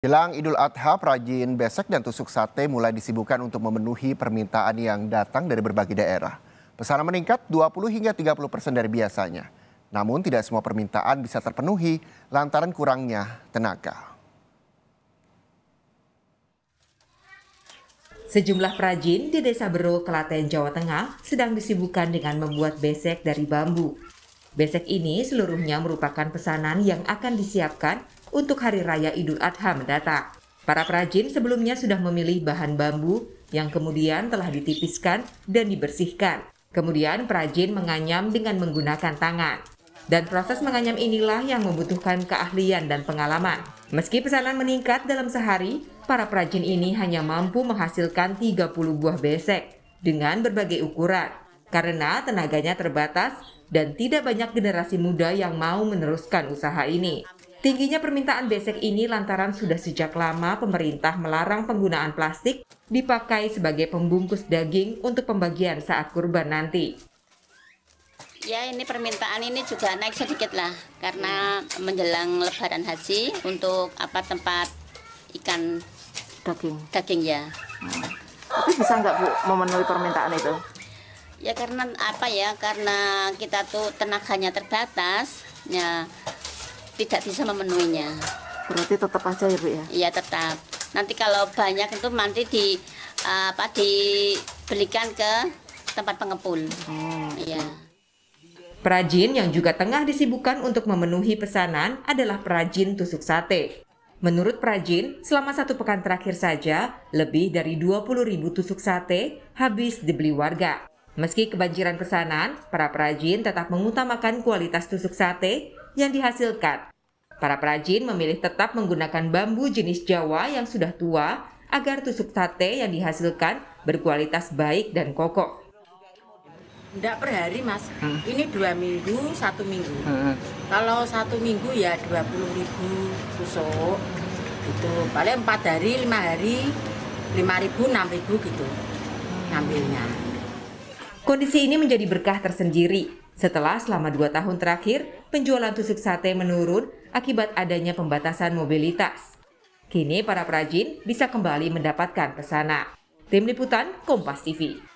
Jelang Idul Adha, perajin besek dan tusuk sate mulai disibukkan untuk memenuhi permintaan yang datang dari berbagai daerah. Pesanan meningkat 20 hingga 30 persen dari biasanya. Namun tidak semua permintaan bisa terpenuhi lantaran kurangnya tenaga. Sejumlah perajin di Desa Beru, Kelaten, Jawa Tengah sedang disibukkan dengan membuat besek dari bambu. Besek ini seluruhnya merupakan pesanan yang akan disiapkan untuk Hari Raya Idul Adha mendatang. Para perajin sebelumnya sudah memilih bahan bambu yang kemudian telah ditipiskan dan dibersihkan. Kemudian perajin menganyam dengan menggunakan tangan. Dan proses menganyam inilah yang membutuhkan keahlian dan pengalaman. Meski pesanan meningkat dalam sehari, para perajin ini hanya mampu menghasilkan 30 buah besek dengan berbagai ukuran. Karena tenaganya terbatas dan tidak banyak generasi muda yang mau meneruskan usaha ini. Tingginya permintaan besek ini lantaran sudah sejak lama pemerintah melarang penggunaan plastik dipakai sebagai pembungkus daging untuk pembagian saat kurban nanti. Ya ini permintaan ini juga naik sedikit lah karena menjelang lebaran haji untuk apa tempat ikan daging daging ya. Hmm. Tapi bisa nggak Bu memenuhi permintaan itu? Ya karena apa ya karena kita tuh tenaganya terbatas ya tidak bisa memenuhinya. Berarti tetap aja ya, Bu ya? Iya, tetap. Nanti kalau banyak itu nanti di eh, apa dibelikan ke tempat pengepul. Oh. Gitu. Iya. Perajin yang juga tengah disibukkan untuk memenuhi pesanan adalah perajin tusuk sate. Menurut perajin, selama satu pekan terakhir saja, lebih dari 20 ribu tusuk sate habis dibeli warga. Meski kebanjiran pesanan, para perajin tetap mengutamakan kualitas tusuk sate yang dihasilkan. Para perajin memilih tetap menggunakan bambu jenis Jawa yang sudah tua agar tusuk sate yang dihasilkan berkualitas baik dan kokoh. Tidak per hari mas, hmm. ini dua minggu, satu minggu. Hmm. Kalau satu minggu ya 20 ribu tusuk, gitu. Paling empat hari, lima hari, lima ribu, enam ribu gitu ngambilnya. Kondisi ini menjadi berkah tersendiri setelah selama dua tahun terakhir, penjualan tusuk sate menurun akibat adanya pembatasan mobilitas. Kini para perajin bisa kembali mendapatkan pesanan. Tim Liputan Kompas TV